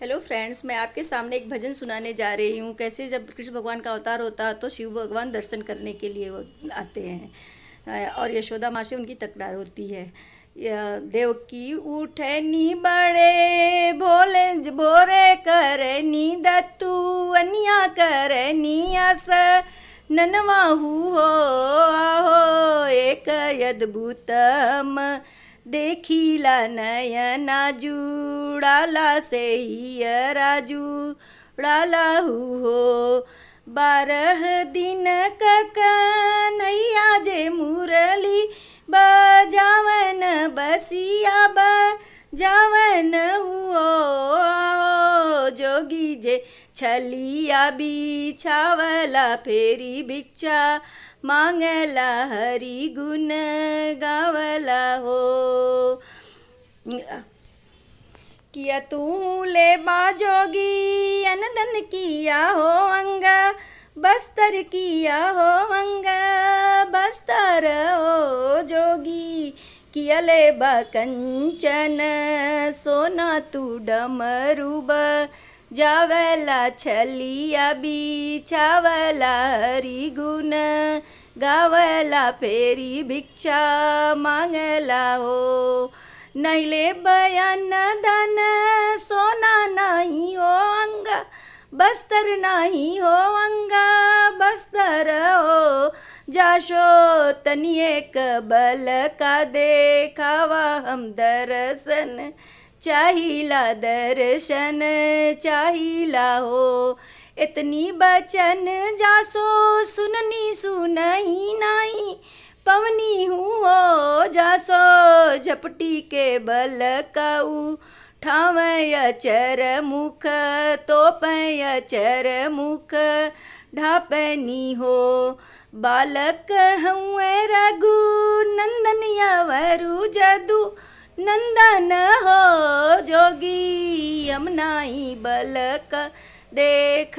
hello friends मैं आपके सामने एक भजन सुनाने जा रही हूँ कैसे जब कृष्ण भगवान का अवतार होता है तो शिव भगवान दर्शन करने के लिए आते हैं और यशोदा माँ से उनकी तकरार होती है देव की उठनी बड़े भोले भोरे नी दत्तू अनिया नी अस ननवा हो आहो एक अद्भुतम देखिला नयना जुड़ाला से हियरा जुड़ाला हो बारह दिन कैया जे मुरली बजावन बसिया बजावन हु छलिया छावला फेरी भिक्षा मांगला हरि गुण गावला हो किया तू ले बाजोगी अनदन किया हो अंग बस्तर किया हो अंग बस्तर हो जोगी किया कियले कंचन सोना तू डमरूब जावला छलिया बिछावला हरि गुण गावला फेरी भिक्षा मांगला हो नहिले बयान धन सोना नहीं हो अंगा बस्तर नहीं हो अंगा बस्तर हो जाशो तनिए कबल का देखावा हम दर्शन चाहिला दर्शन चाहिला हो इतनी बचन जासो सुननी सुनही नहीं पवनी हूँ हो जासो झपटी के बल काऊ ठाव चर मुख तोपय चर मुख ढापनी हो बालक हूँ रघु नंदन हो जोगी यमुनाई बलक देख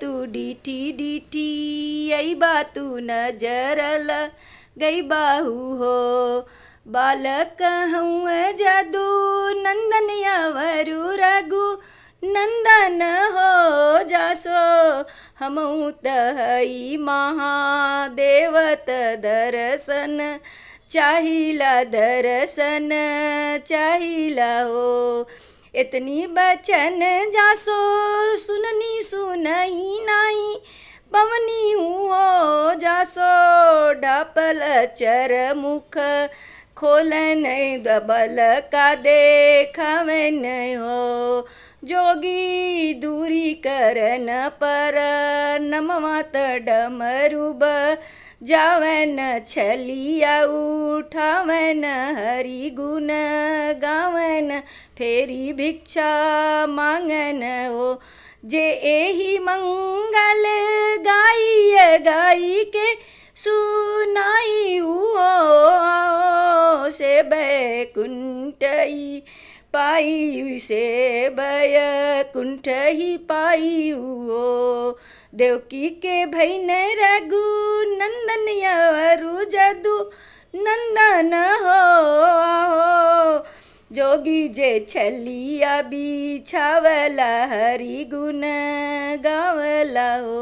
तू डीटी डीटी बा तू नजरल गई बाहू हो बालक हूँ जादू नंदन यावरु रघु नंदन हो जासो हम तई महादेवत दर्शन चाहिला दर्शन चाहिला हो इतनी बचन जासो सुननी सुनही नाई पवनी हुओ जासो डापल चर मुख खोलन दबल का नहीं हो जोगी दूरी कर न पर नमवात डमरुब जावन छलिया उठावन हरि गुण गावन फेरी भिक्षा मांगन ओ जे एही मंगल गाइय गाई के सुनाई ओ से बैकुंठई पाई से भय कुंठ ही पाई ओ देवकी के भैन रघु नंदन हो आहो जोगी जे छलिया बिछावला हरी गुन गावला हो